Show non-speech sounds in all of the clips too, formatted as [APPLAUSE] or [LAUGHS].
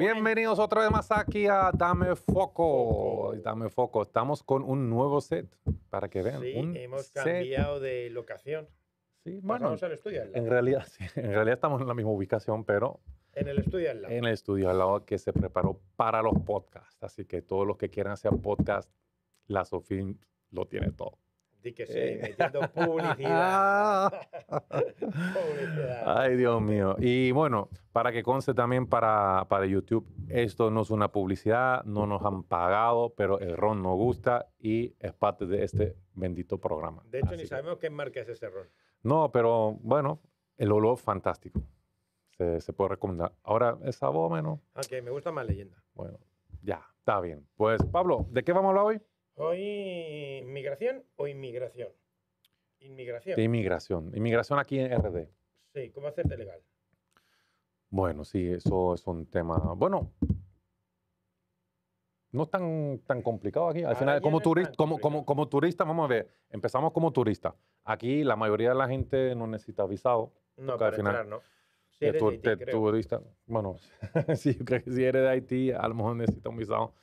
Bienvenidos otra vez más aquí a Dame Foco. Dame Foco. Estamos con un nuevo set para que vean. Sí, hemos cambiado de locación. Sí, bueno, al estudio En realidad, [LAUGHS] en realidad estamos en la misma ubicación, pero. En el estudio al lado. En el estudio al lado que se preparó para los podcasts. Así que todos los que quieran hacer podcast, la Sofín lo tiene todo que sí, eh. metiendo [LAUGHS] [LAUGHS] publicidad. Ay, Dios mío. Y bueno, para que conste también para, para YouTube, esto no es una publicidad, no nos han pagado, pero el ron nos gusta y es parte de este bendito programa. De hecho, ni sabemos qué marca es ese ron. No, pero bueno, el olor fantástico. Se, puede recomendar. Ahora, ¿es sabor menos. Ok, me gusta más leyenda. Bueno, ya, está bien. Pues, Pablo, ¿de qué vamos a hablar hoy? Hoy migración o inmigración. Inmigración. De inmigración. Inmigración aquí en RD. Sí, ¿cómo hacerte legal? Bueno, sí, eso es un tema. Bueno, no es tan, tan complicado aquí. Al ah, final, como, turista, como, como, como, turista, vamos a ver, empezamos como turista. Aquí la mayoría de la gente no necesita visado. No, para al final, no. Si eres de, turista, bueno, si [LAUGHS] si eres de Haití, a lo mejor necesitas un visado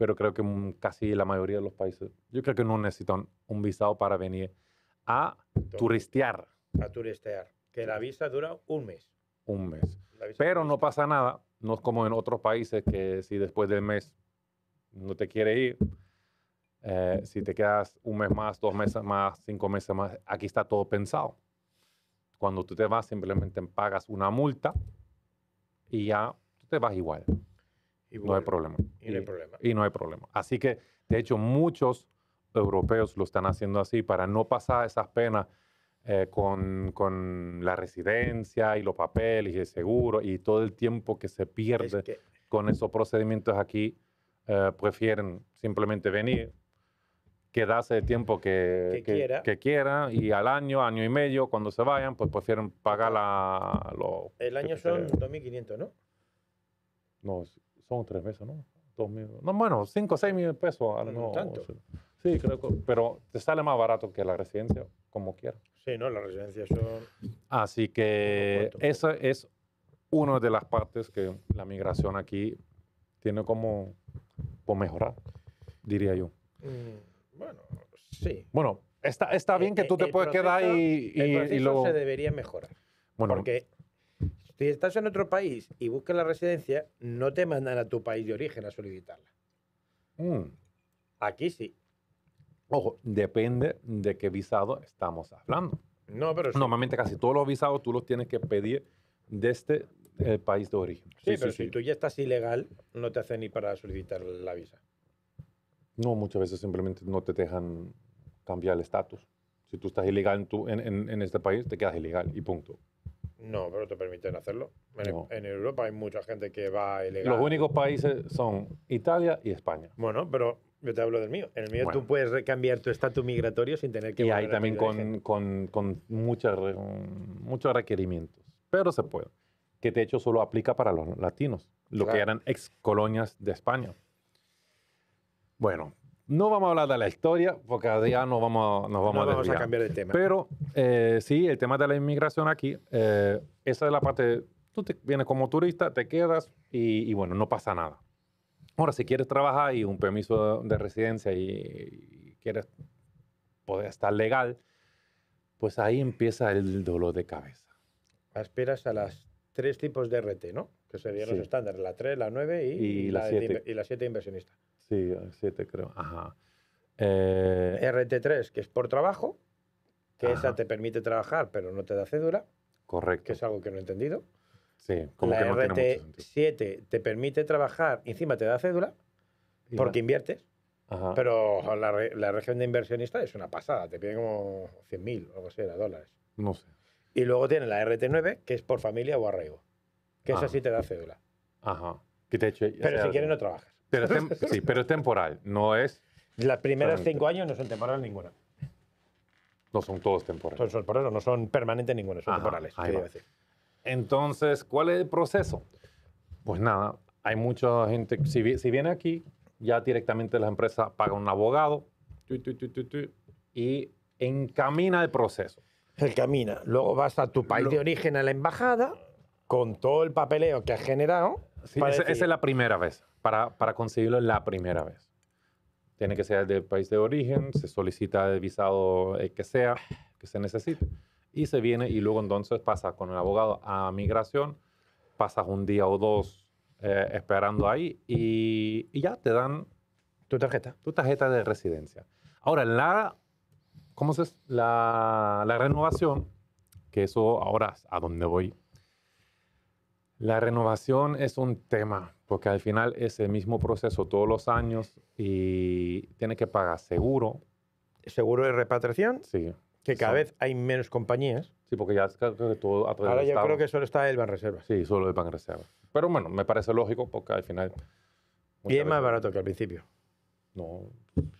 pero creo que casi la mayoría de los países, yo creo que no necesitan un visado para venir a turistear. A turistear, que la visa dura un mes. Un mes. Pero no pasa nada, no es como en otros países que si después del mes no te quiere ir, eh, si te quedas un mes más, dos meses más, cinco meses más, aquí está todo pensado. Cuando tú te vas, simplemente pagas una multa y ya tú te vas igual no hay problema. Y, no hay problema. Y no hay problema. Así que, de hecho, muchos europeos lo están haciendo así para no pasar esas penas eh, con, la residencia y los papeles y el seguro y todo el tiempo que se pierde con esos procedimientos aquí. Eh, prefieren simplemente venir, quedarse el tiempo que, que, quiera. quieran y al año, año y medio, cuando se vayan, pues prefieren pagar la... el año son 2.500, ¿no? No, son tres meses, ¿no? no, bueno, cinco o seis mil pesos a lo mm, mejor. Sí, creo que, pero te sale más barato que la residencia, como quieras. Sí, no, la residencia son... Así que esa es una de las partes que la migración aquí tiene como por mejorar, diría yo. Mm, bueno, sí. Bueno, está, está bien eh, que eh, tú te puedes quedar y, y, el y se debería mejorar. Bueno, porque si estás en otro país y buscas la residencia, no te mandan a tu país de origen a solicitarla. Mm. Aquí sí. Ojo, depende de qué visado estamos hablando. No, pero Normalmente casi todos los visados tú los tienes que pedir desde el país de origen. Sí, pero si tú ya estás ilegal, no te hacen ni para solicitar la visa. No, muchas veces simplemente no te dejan cambiar el estatus. Si tú estás ilegal en, en este país, te quedas ilegal y punto. No, pero te permiten hacerlo. En, Europa hay mucha gente que va ilegal. Los únicos países son Italia y España. Bueno, pero yo te hablo del mío. En el mío tú puedes recambiar tu estatus migratorio sin tener que... Y ahí también con, muchas, muchos requerimientos. Pero se puede. Que de hecho solo aplica para los latinos, lo que eran ex colonias de España. Bueno, no vamos a hablar de la historia, porque ya nos vamos, nos vamos, a, vamos a cambiar de tema. Pero eh, sí, el tema de la inmigración aquí, eh, esa es la parte, tú te, vienes como turista, te quedas y, bueno, no pasa nada. Ahora, si quieres trabajar y un permiso de, residencia y, quieres poder estar legal, pues ahí empieza el dolor de cabeza. Aspiras a las tres tipos de RT, ¿no? Que serían los estándares, la 3, la 9 y, y la 7 inversionista. Sí, siete creo. Ajá. Eh, RT3, que es por trabajo, que esa te permite trabajar, pero no te da cédula. Correcto. Que es algo que no he entendido. Sí, como la RT7 te permite trabajar, encima te da cédula, porque inviertes. Pero la, región de inversionista es una pasada, te piden como 100.000 o algo así, de dólares. No sé. Y luego tiene la RT9, que es por familia o arraigo, que esa ah. sí te da cédula. Ajá. Pero si quieres no trabajas. Pero [LAUGHS] sí, pero es temporal, no es... Las primeras cinco años no son temporales ninguna. No son todos temporales. por eso no son permanentes ninguna, son temporales. decir. Entonces, ¿cuál es el proceso? Pues nada, hay mucha gente, si, viene aquí, ya directamente la empresa paga un abogado y encamina el proceso. El camina. Luego vas a tu país de origen a la embajada con todo el papeleo que has generado. esa es la primera vez para, conseguirlo la primera vez. Tiene que ser del país de origen, se solicita el visado eh, que sea, que se necesite, y se viene y luego entonces pasa con el abogado a migración, pasas un día o dos eh, esperando ahí y, ya te dan... Tu tarjeta. Tu tarjeta de residencia. Ahora, la, ¿cómo se, la, la renovación, que eso ahora a dónde voy, la renovación es un tema porque al final es el mismo proceso todos los años y tiene que pagar seguro. ¿Seguro de repatriación? Sí. Que cada vez hay menos compañías. Sí, porque ya es que todo Ahora yo creo que solo está el reserva Sí, solo el reserva. Pero bueno, me parece lógico porque al final... Bien más barato que al principio. No.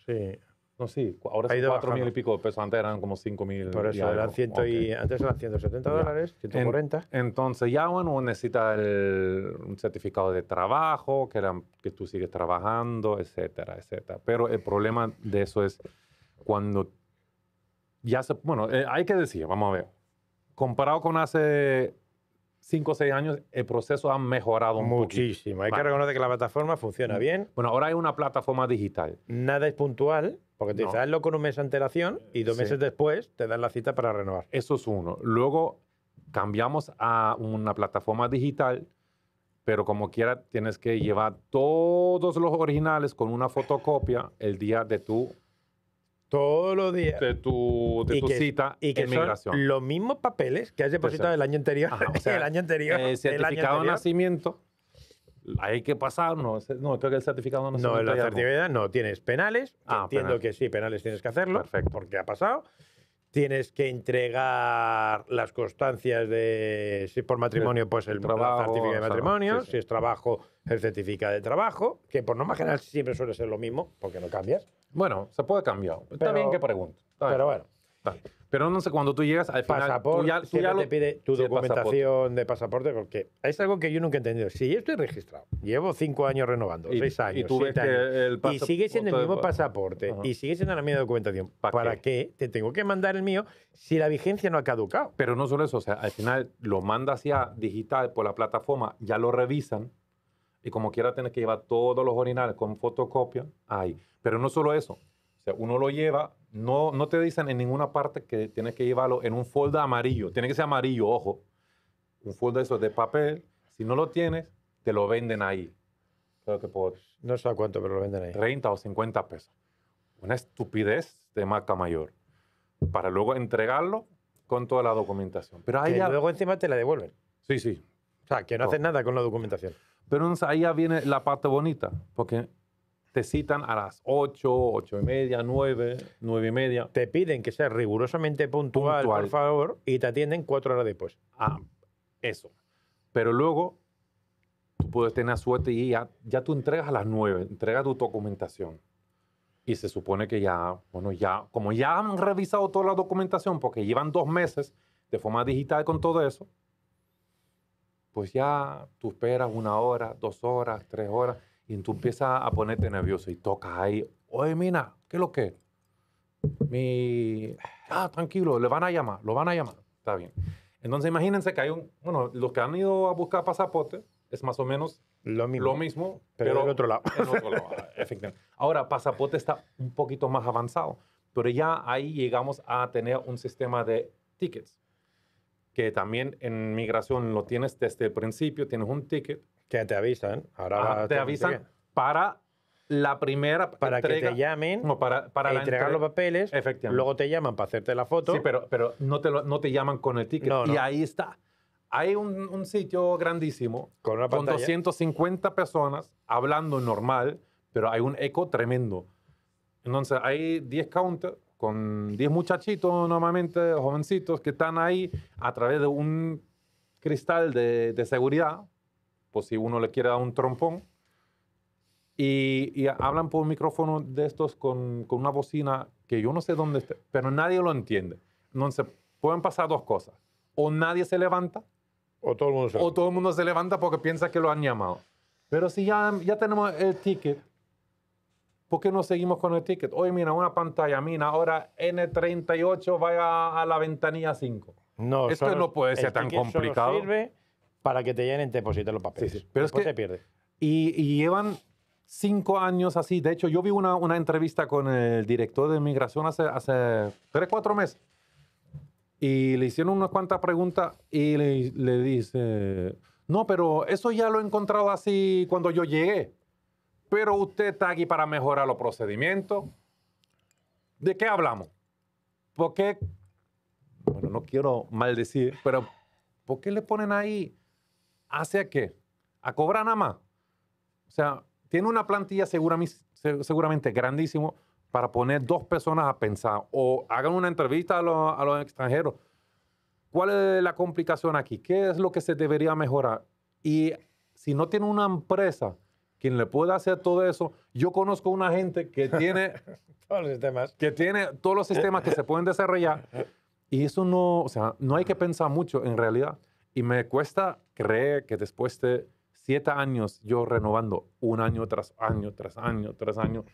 Sí. No, sí, ahora son cuatro mil y pico de pesos, antes eran como cinco mil. Por eso, eran y, antes eran 170 dólares, 140. entonces ya uno necesita el, un certificado de trabajo, que, eran que tú sigues trabajando, etcétera, etcétera. Pero el problema de eso es cuando ya Bueno, eh, hay que decir, vamos a ver, comparado con hace 5 o 6 años, el proceso ha mejorado muchísimo. Hay que reconocer que la plataforma funciona mm. bien. Bueno, ahora hay una plataforma digital. Nada es puntual. Porque te no. dicen, hazlo con un mes de antelación y dos meses después te dan la cita para renovar. Eso es uno. Luego cambiamos a una plataforma digital, pero como quiera tienes que llevar todos los originales con una fotocopia el día de tu todos los días de tu, de tu cita y que migración. los mismos papeles que has depositado el año anterior, o [LAUGHS] sea, eh, el año anterior, el certificado de nacimiento hay que pasar, no, no creo que el certificado no se No, el certificado no, tienes penales, ah, entiendo que sí, penales tienes que hacerlo, porque ha pasado. Tienes que entregar las constancias de si por matrimonio, pues el, certificado de matrimonio, si es trabajo, el certificado de trabajo, que por norma general siempre suele ser lo mismo, porque no cambias. Bueno, se puede cambiar. Pero, está que pregunte. Pero bueno. Pero no sé, cuando tú llegas al final, pasaporte, tú ya, tú ya te pide tu documentación de pasaporte, porque es algo que yo nunca he entendido. Si yo estoy registrado, llevo cinco años renovando, seis años, y, años, y sigues siendo el mismo pasaporte y sigues siendo la misma documentación, ¿para, qué? te tengo que mandar el mío si la vigencia no ha caducado? Pero no solo eso, o sea, al final lo mandas ya digital por la plataforma, ya lo revisan y como quiera tienes que llevar todos los originales con fotocopia ahí. Pero no solo eso, uno lo lleva, no, no te dicen en ninguna parte que tienes que llevarlo en un folder amarillo. Tiene que ser amarillo, ojo. Un folder eso de papel. Si no lo tienes, te lo venden ahí. Creo que por... No sé cuánto, pero lo venden ahí. 30 o 50 pesos. Una estupidez de marca mayor. Para luego entregarlo con toda la documentación. Pero ahí ya... luego encima te la devuelven. Sí, sí. O sea, que no, no. haces nada con la documentación. Pero ahí ya viene la parte bonita, porque te citan a las 8, 8 y media, 9, 9 y media. Te piden que seas rigurosamente puntual, por favor, y te atienden cuatro horas después. Ah, eso. Pero luego tú puedes tener suerte y ya, ya tú entregas a las 9, entregas tu documentación. Y se supone que ya, bueno, ya, como ya han revisado toda la documentación, porque llevan dos meses de forma digital con todo eso, pues ya tú esperas una hora, dos horas, tres horas y tú empiezas a ponerte nervioso y tocas ahí. Oye, mina, ¿qué es lo que? Mi. Ah, tranquilo, le van a llamar, lo van a llamar. Está bien. Entonces, imagínense que hay un. Bueno, los que han ido a buscar pasaporte es más o menos lo mismo, pero, pero otro lado. otro lado, [LAUGHS] efectivamente. Ahora, pasaporte está un poquito más avanzado, pero ya ahí llegamos a tener un sistema de tickets, que también en migración lo tienes desde el principio, tienes un ticket que te avisan. Ahora ah, te, avisan para la primera para que te llamen no, para, para e entregar los papeles luego te llaman para hacerte la foto sí pero, pero no, te no te llaman con el ticket y ahí está hay un, un sitio grandísimo con, 250 personas hablando normal pero hay un eco tremendo entonces hay 10 counters con 10 muchachitos normalmente jovencitos que están ahí a través de un cristal de, de seguridad pues si uno le quiere dar un trompón. Y, hablan por un micrófono de estos con, con, una bocina que yo no sé dónde está, pero nadie lo entiende. Entonces, pueden pasar dos cosas. O nadie se levanta. O todo el mundo se, o todo el mundo se levanta porque piensa que lo han llamado. Pero si ya, ya tenemos el ticket, ¿por qué no seguimos con el ticket? Oye, mira, una pantalla, mira, ahora N38 vaya a la ventanilla 5. No, Esto no puede ser tan complicado. Solo sirve para que te llenen, te depositen los papeles. Pero es que, se pierde. Y, llevan cinco años así. De hecho, yo vi una, entrevista con el director de migración hace, hace tres, cuatro meses. Y le hicieron unas cuantas preguntas y le, le dice, no, pero eso ya lo he encontrado así cuando yo llegué. Pero usted está aquí para mejorar los procedimientos. ¿De qué hablamos? ¿Por qué? Bueno, no quiero maldecir, pero ¿por qué le ponen ahí ¿Hace a qué? A cobrar nada más. O sea, tiene una plantilla seguramente, seguramente grandísimo para poner dos personas a pensar o hagan una entrevista a los, extranjeros. ¿Cuál es la complicación aquí? ¿Qué es lo que se debería mejorar? Y si no tiene una empresa quien le pueda hacer todo eso, yo conozco una gente que [LAUGHS] tiene todos los sistemas, que tiene todos los sistemas que se pueden desarrollar y eso no, o sea, no hay que pensar mucho en realidad y me cuesta cree que después de siete años yo renovando, un año tras año, tras año, tras año,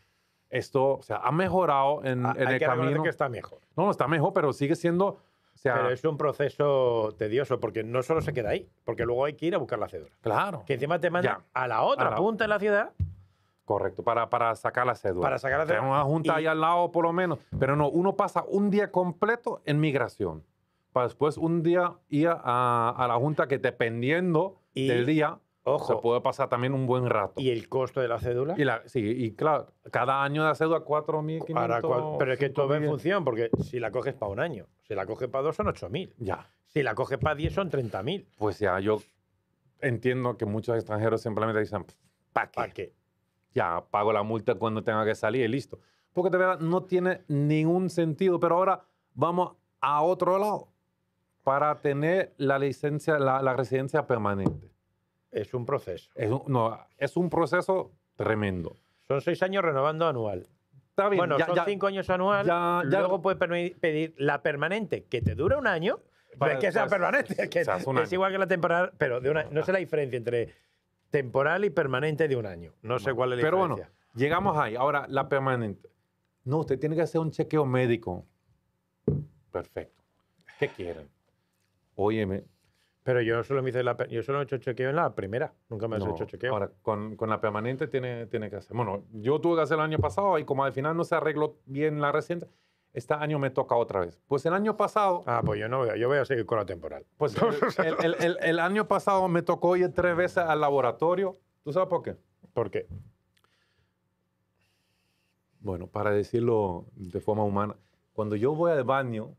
esto, o sea, ha mejorado en, ah, en hay el que camino. que está mejor. No, está mejor, pero sigue siendo... pero es un proceso tedioso porque no solo se queda ahí, porque luego hay que ir a buscar la cédula. Claro. Que encima te mandan a la otra punta de la ciudad Correcto, para, para sacar la cédula. Para sacar la cédula. Una junta ahí al lado, por lo menos. Pero no, uno pasa un día completo en migración para después un día ir a, la junta que dependiendo del día se puede pasar también un buen rato. ¿Y el costo de la cédula? Y la, sí, y claro, cada año de la cédula 4.500. Pero es que todo en función, porque si la coges para un año, si la coges para dos son 8.000. Ya. Si la coges para 10 son 30.000. Pues ya, yo entiendo que muchos extranjeros simplemente dicen, ¿para ¿Para qué? Ya, pago la multa cuando tenga que salir y listo. Porque de verdad no tiene ningún sentido. Pero ahora vamos a otro lado para tener la licencia, la, residencia permanente. Es un proceso. Es un, no, es un proceso tremendo. Son seis años renovando anual. Está bien, bueno, son cinco años anual. Ya, luego puedes pedir la permanente, que te dura un año. Para, es que sea permanente. Es, que, es igual que la temporal, pero de una, no sé la diferencia entre temporal y permanente de un año. No sé cuál es la diferencia. Pero bueno, llegamos ahí. Ahora, la permanente. No, usted tiene que hacer un chequeo médico. Perfecto. ¿Qué quieren? óyeme. Pero yo solo me hice la, yo solo he hecho chequeo en la primera, nunca me has hecho chequeo. Ahora, con, la permanente tiene, tiene que hacer. Bueno, yo tuve que hacer el año pasado y como al final no se arregló bien la reciente, este año me toca otra vez. Pues el año pasado... Ah, pues yo no yo voy a seguir con la temporal. Pues [LAUGHS] el, el, el año pasado me tocó ir tres veces al laboratorio. ¿Tú sabes por qué? ¿Por qué? Bueno, para decirlo de forma humana, cuando yo voy al baño,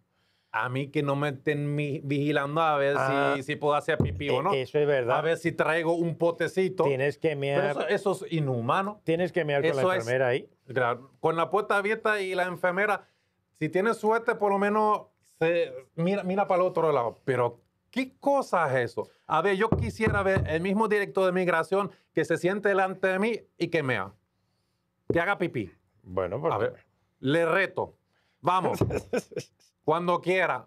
a mí que no me estén vigilando a ver ah, si, puedo hacer pipí o e, no. Eso es verdad. A ver si traigo un potecito. Tienes que mear. Eso, es inhumano. Tienes que mirar con la enfermera ahí. con la puerta abierta y la enfermera, si tienes suerte, por lo menos mira, mira para el otro lado. Pero, ¿qué cosa es eso? A ver, yo quisiera ver el mismo director de migración que se siente delante de mí y que mea. Que haga pipí. Bueno, pues. A ver, le reto. Vamos. [LAUGHS] cuando quiera.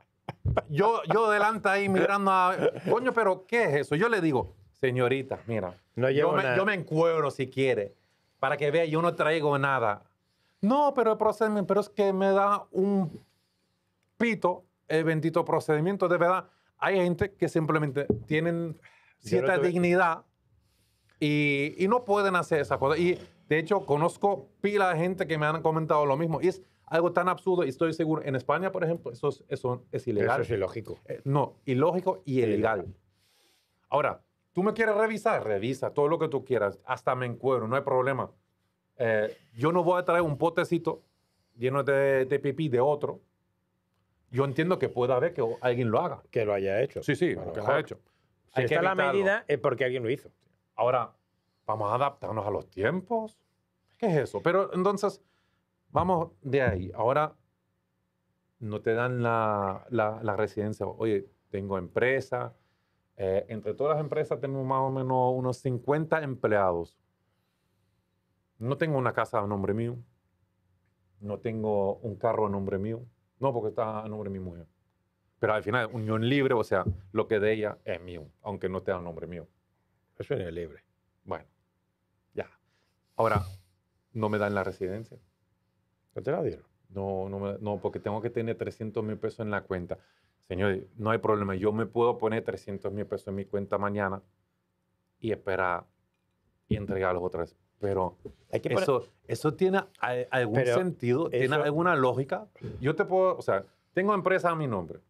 Yo, yo delante ahí mirando a. Coño, pero ¿qué es eso? Yo le digo, señorita, mira, yo, me, nada. si quiere, para que vea, yo no traigo nada. No, pero procedimiento, pero es que me da un pito el bendito procedimiento. De verdad, hay gente que simplemente tienen cierta dignidad y, no pueden hacer esa cosa. Y de hecho, conozco pila de gente que me han comentado lo mismo. Y es algo tan absurdo, y estoy seguro, en España, por ejemplo, eso es, eso es ilegal. Eso es ilógico. Eh, no, ilógico y ilegal. Ahora, tú me quieres revisar, revisa todo lo que tú quieras, hasta me encuero, no hay problema. Eh, yo no voy a traer un potecito lleno de, pipí de otro. Yo entiendo que pueda haber que alguien lo haga. Que lo haya hecho. Sí, sí, que lo haya hecho. Si está la medida es porque alguien lo hizo. Ahora, vamos a adaptarnos a los tiempos. ¿Qué es eso? Pero entonces, Vamos de ahí. Ahora no te dan la, la, residencia. Oye, tengo empresa. Eh, entre todas las empresas tenemos más o menos unos 50 empleados. No tengo una casa a nombre mío. No tengo un carro a nombre mío. No, porque está a nombre de mi mujer. Pero al final, unión libre, o sea, lo que de ella es mío, aunque no esté a nombre mío. Eso es libre. Bueno, ya. Ahora, no me dan la residencia. No te la No, no, porque tengo que tener 300 mil pesos en la cuenta. Señor, no hay problema. Yo me puedo poner 300 mil pesos en mi cuenta mañana y esperar y entregarlos otra vez. Pero eso, eso tiene algún sentido, tiene alguna lógica. Yo te puedo, o sea, tengo empresa a mi nombre.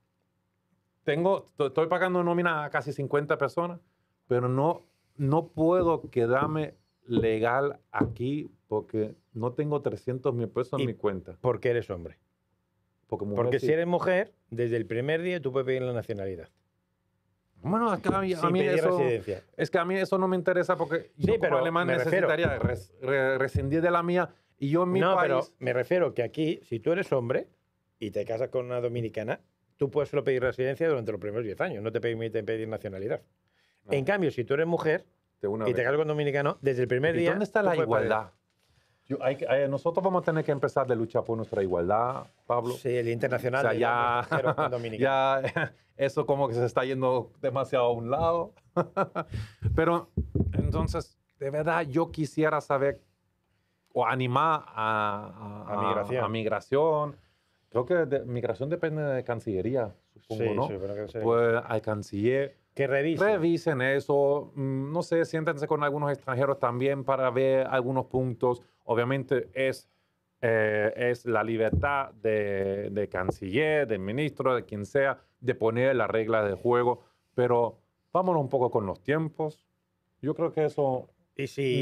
Tengo, estoy pagando nómina a casi 50 personas, pero no, no puedo quedarme legal aquí porque no tengo 300 mil pesos en mi cuenta. Porque eres hombre. Porque, porque si eres mujer, desde el primer día tú puedes pedir la nacionalidad. Bueno, es que a mí, eso, es que a mí eso no me interesa porque yo como alemán necesitaría rescindir de la mía y yo en mi no, pero me refiero que aquí, si tú eres hombre y te casas con una dominicana, tú puedes solo pedir residencia durante los primeros 10 años, no te permiten pedir nacionalidad. En cambio, si tú eres mujer, y te cargo dominicano desde el primer ¿Y día. ¿Dónde está pues la igualdad? nosotros vamos a tener que empezar de luchar por nuestra igualdad, Pablo. Sí, el internacional. ya, [LAUGHS] [LAUGHS] eso como que se está yendo demasiado a un lado. [LAUGHS] Pero entonces, de verdad, yo quisiera saber o animar a, a, migración. Creo que migración depende de Cancillería, supongo, ¿no? Sí, pero sí. Pues al canciller que revisen. eso, mm, no sé, siéntense con algunos extranjeros también para ver algunos puntos. Obviamente es, eh, es la libertad de, canciller, de ministro, de quien sea, de poner las reglas de juego, pero vámonos un poco con los tiempos. Yo creo que eso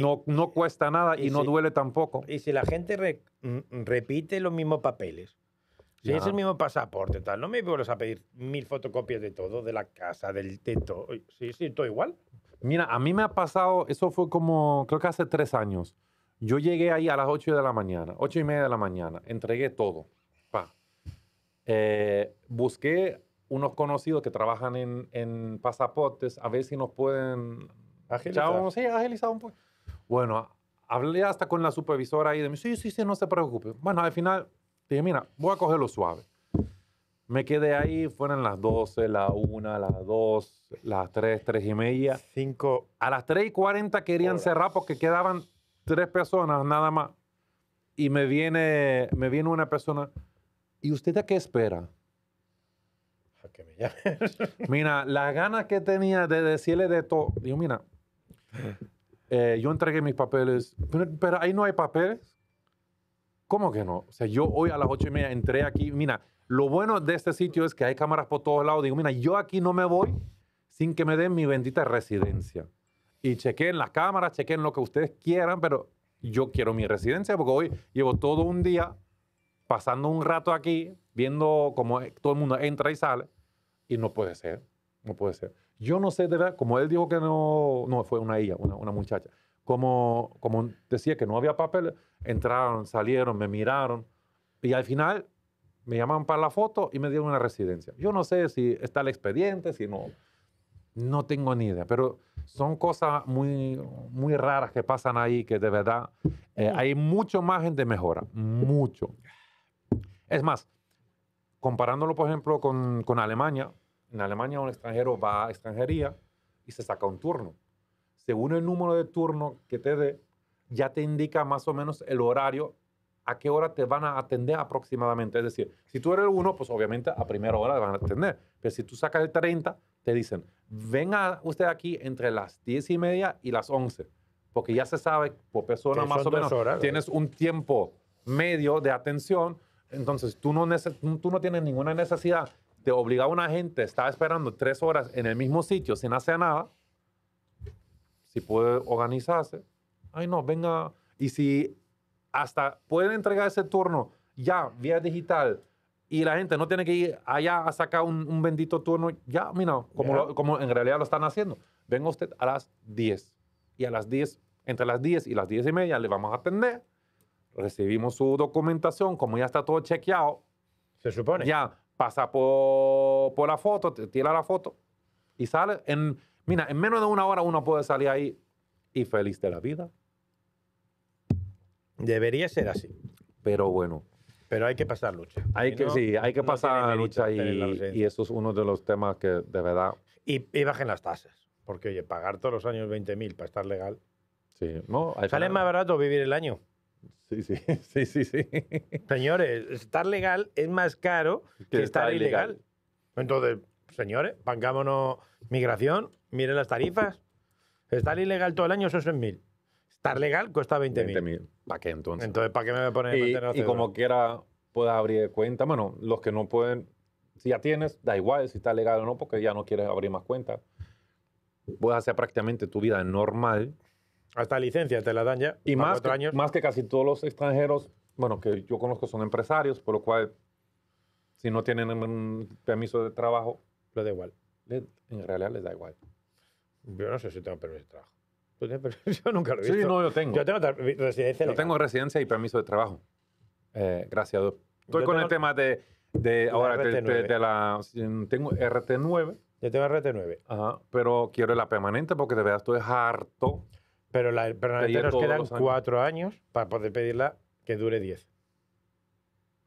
no, no, cuesta nada y, no duele tampoco. Y si la gente mm, repite los mismos papeles, si es el mismo pasaporte, tal, no me vuelves a pedir mil fotocopias de todo, de la casa, del teto. Sí, sí, todo igual. Mira, a mí me ha pasado, eso fue como, creo que hace tres años. Yo llegué ahí a las ocho de la mañana, ocho y media de la mañana, entregué todo. Pa. Eh, busqué unos conocidos que trabajan en, en, pasaportes a ver si nos pueden agilizar. sí, agilizar un poco. Bueno, hablé hasta con la supervisora ahí de mí, sí, sí, sí, no se preocupe. Bueno, al final Dije, mira, voy a cogerlo suave. Me quedé ahí, fueron las 12, la 1, las 2, las 3, 3 y media. 5. A las 3 y 40 querían cerrar porque quedaban tres personas nada más. Y me viene, me viene una persona. ¿Y usted a qué espera? A que me llame. [LAUGHS] mira, la gana que tenía de decirle de todo. Digo, mira, eh, yo entregué mis papeles, pero ahí no hay papeles. ¿Cómo que no? O sea, yo hoy a las ocho y media entré aquí. Mira, lo bueno de este sitio es que hay cámaras por todos lados. Digo, mira, yo aquí no me voy sin que me den mi bendita residencia. Y chequen las cámaras, chequen lo que ustedes quieran, pero yo quiero mi residencia porque hoy llevo todo un día pasando un rato aquí, viendo cómo todo el mundo entra y sale. Y no puede ser, no puede ser. Yo no sé, de verdad, como él dijo que no, no, fue una ella, una, muchacha, como, como decía que no había papeles, entraron, salieron, me miraron y al final me llamaron para la foto y me dieron una residencia. Yo no sé si está el expediente, si no, no tengo ni idea, pero son cosas muy, muy raras que pasan ahí que de verdad eh, hay mucho margen de mejora, mucho. Es más, comparándolo, por ejemplo, con, con, Alemania, en Alemania un extranjero va a extranjería y se saca un turno. Según el número de turno que te dé, ya te indica más o menos el horario a qué hora te van a atender aproximadamente. Es decir, si tú eres el uno pues obviamente a primera hora te van a atender. Pero si tú sacas el 30, te dicen, venga usted aquí entre las 10 y media y las 11. Porque ya se sabe por persona más o menos. tienes un tiempo medio de atención. Entonces tú no, tú no tienes ninguna necesidad de obligar a una gente está esperando tres horas en el mismo sitio sin hacer nada. Si puede organizarse, Ay, no, venga. Y si hasta pueden entregar ese turno ya vía digital y la gente no tiene que ir allá a sacar un, bendito turno, ya, mira, como, como en realidad lo están haciendo. Venga usted a las 10 y a las 10, entre las 10 y las 10 y media le vamos a atender. Recibimos su documentación, como ya está todo chequeado. Se supone. Ya, pasa por, por la foto, tira la foto y sale. En, mira, en menos de una hora uno puede salir ahí y feliz de la vida. Debería ser así. Pero bueno. Pero hay que pasar lucha. Hay que, sí, hay que pasar lucha y, eso es uno de los temas que de verdad... Y, bajen las tasas, porque oye, pagar todos los años 20.000 para estar legal... Sí, no, hay Sale más barato vivir el año. Sí, [LAUGHS] sí, sí, sí, Señores, estar legal es más caro que, estar ilegal. Entonces, señores, pangámonos migración, miren las tarifas. Estar ilegal todo el año son mil estar legal cuesta 20.000. mil. ¿Para qué entonces? Entonces, ¿para qué me voy a poner Y, y como quiera, puedas abrir cuenta. Bueno, los que no pueden, si ya tienes, da igual si está legal o no, porque ya no quieres abrir más cuenta. Puedes hacer prácticamente tu vida normal. Hasta licencia te la dan ya. Y más que, más que casi todos los extranjeros, bueno, que yo conozco son empresarios, por lo cual, si no tienen un permiso de trabajo. Les da igual. en realidad les da igual. Yo no sé si tengo permiso de trabajo. Pues, eh, [LAUGHS] yo nunca lo he Sí, no, yo tengo. Yo tengo residencia y permiso de trabajo. Eh, gracias Estoy con el tema de, ahora mm, Tengo RT9. Yo tengo RT9. Ajá, pero quiero la permanente porque de verdad estoy harto. Pero la permanente nos quedan cuatro años para poder pedirla que dure diez.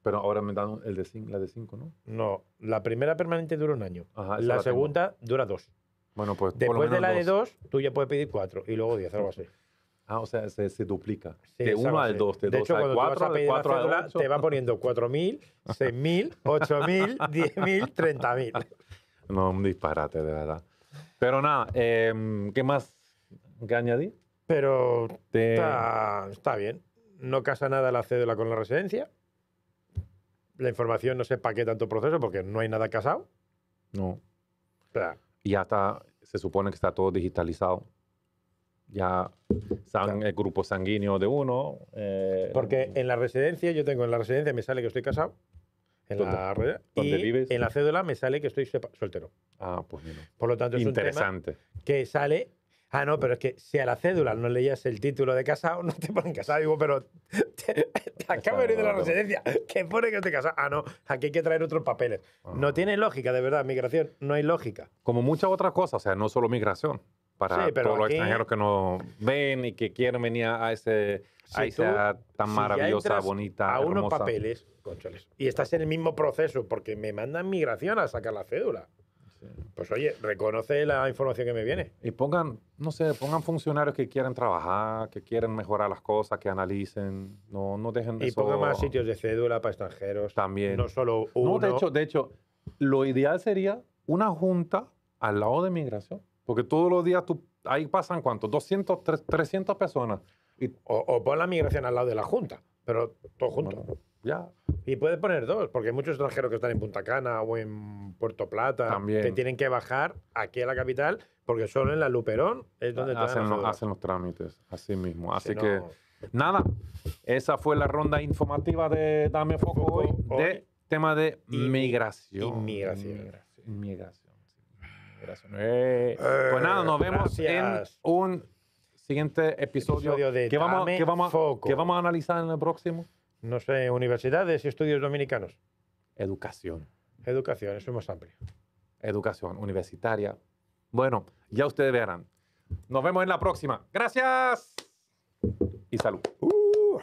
Pero ahora me dan el de cinco, la de cinco, ¿no? No, la primera permanente dura un año. la, la segunda dura dos. Bueno, pues Después de la de 2, tú ya puedes pedir 4 y luego 10, algo así. Ah, o sea, se, se duplica. de 1 al 2, de 2 al 4, de 4 al 8. Te va poniendo 4.000, 6.000, 8.000, 10.000, 30.000. No, un disparate, de verdad. Pero nada, eh, ¿qué más que añadí? Pero te... está, está, bien. No casa nada la cédula con la residencia. La información no sé para qué tanto proceso, porque no hay nada casado. No. O sea, ya está, se supone que está todo digitalizado. Ya saben el grupo sanguíneo de uno. Eh, Porque en la residencia, yo tengo en la residencia, me sale que estoy casado. En la red, ¿Dónde y vives? En la cédula me sale que estoy soltero. Ah, pues mira. Por lo tanto, es Interesante. un tema que sale Ah, no, pero es que si a la cédula no leías el título de casado, no te ponen casado. Digo, pero te, te acabo de de la residencia. ¿Qué pone que te casado? Ah, no, aquí hay que traer otros papeles. No ah. tiene lógica, de verdad, migración. No hay lógica. Como muchas otras cosas, o sea, no solo migración. Para sí, pero todos los extranjeros que nos ven y que quieren venir a, ese, esa tan maravillosa, bonita, bonita. A unos papeles, concholes. Y estás en el mismo proceso, porque me mandan migración a sacar la cédula. Pues oye, reconoce la información que me viene. Y pongan, no sé, pongan funcionarios que quieren trabajar, que quieren mejorar las cosas, que analicen, no, no dejen Y pongan más sitios de cédula para extranjeros. También. No solo uno. de hecho, lo ideal sería una junta al lado de migración, porque todos los días tú, ahí pasan cuánto, 200, 300 personas. Y... O, pon la migración al lado de la junta, pero todo juntos. Ya. Y puedes poner dos, porque hay muchos extranjeros que están en Punta Cana o en Puerto Plata También. que tienen que bajar aquí a la capital, porque solo en la Luperón es donde hacen, los, hacen los trámites, así mismo. Así que, nada, esa fue la ronda informativa de Dame Foco, de tema de migración. Inmigración. Inmigración. Inmigración. Eh, pues eh, nada, nos vemos en un siguiente episodio, de que, vamos, que, Foco. que vamos a analizar en el próximo. No sé, universidades y estudios dominicanos. Educación. Educación, eso es más amplio. Educación universitaria. Bueno, ya ustedes verán. Nos vemos en la próxima. Gracias. Y salud. Uh.